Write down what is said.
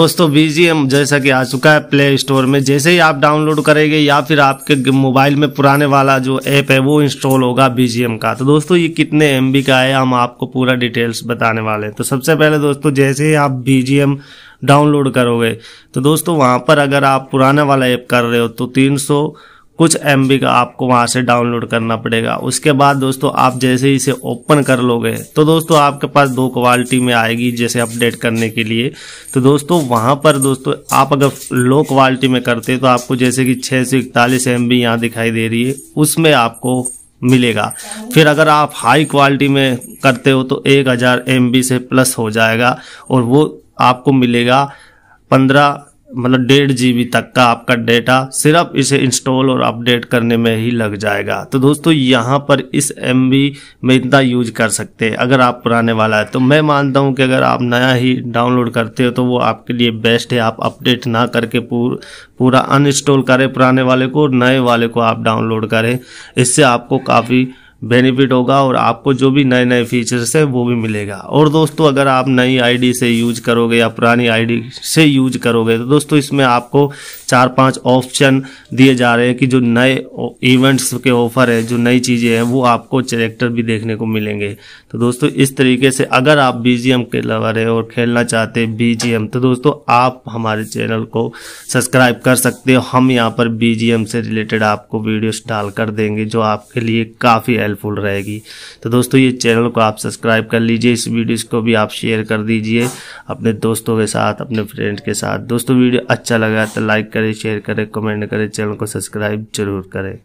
दोस्तों बीजीएम जैसा कि आ चुका है प्ले स्टोर में जैसे ही आप डाउनलोड करेंगे या फिर आपके मोबाइल में पुराने वाला जो ऐप है वो इंस्टॉल होगा बीजीएम का तो दोस्तों ये कितने एम का है हम आपको पूरा डिटेल्स बताने वाले हैं तो सबसे पहले दोस्तों जैसे ही आप बीजीएम डाउनलोड करोगे तो दोस्तों वहाँ पर अगर आप पुराने वाला ऐप कर रहे हो तो तीन सौ कुछ एम का आपको वहाँ से डाउनलोड करना पड़ेगा उसके बाद दोस्तों आप जैसे ही इसे ओपन कर लोगे तो दोस्तों आपके पास दो क्वालिटी में आएगी जैसे अपडेट करने के लिए तो दोस्तों वहाँ पर दोस्तों आप अगर लो क्वालिटी में करते तो आपको जैसे कि छः सौ इकतालीस एम बी यहाँ दिखाई दे रही है उसमें आपको मिलेगा फिर अगर आप हाई क्वालिटी में करते हो तो एक हज़ार एम बी से प्लस हो जाएगा और वो आपको मिलेगा पंद्रह मतलब डेढ़ जी तक का आपका डेटा सिर्फ इसे इंस्टॉल और अपडेट करने में ही लग जाएगा तो दोस्तों यहाँ पर इस एम में इतना यूज कर सकते हैं अगर आप पुराने वाला है तो मैं मानता हूँ कि अगर आप नया ही डाउनलोड करते हो तो वो आपके लिए बेस्ट है आप अपडेट ना करके पूर, पूरा अनइंस्टॉल करें पुराने वाले को और नए वाले को आप डाउनलोड करें इससे आपको काफ़ी बेनिफिट होगा और आपको जो भी नए नए फीचर्स है वो भी मिलेगा और दोस्तों अगर आप नई आईडी से यूज करोगे या पुरानी आईडी से यूज करोगे तो दोस्तों इसमें आपको चार पांच ऑप्शन दिए जा रहे हैं कि जो नए इवेंट्स के ऑफर है जो नई चीज़ें हैं वो आपको चैरेक्टर भी देखने को मिलेंगे तो दोस्तों इस तरीके से अगर आप बी के लवर है और खेलना चाहते हैं बी तो दोस्तों आप हमारे चैनल को सब्सक्राइब कर सकते हो हम यहाँ पर बी से रिलेटेड आपको वीडियोस डाल कर देंगे जो आपके लिए काफ़ी हेल्पफुल रहेगी तो दोस्तों ये चैनल को आप सब्सक्राइब कर लीजिए इस वीडियो को भी आप शेयर कर दीजिए अपने दोस्तों के साथ अपने फ्रेंड के साथ दोस्तों वीडियो अच्छा लगा तो लाइक करें शेयर करें कमेंट करें चैनल को सब्सक्राइब जरूर करें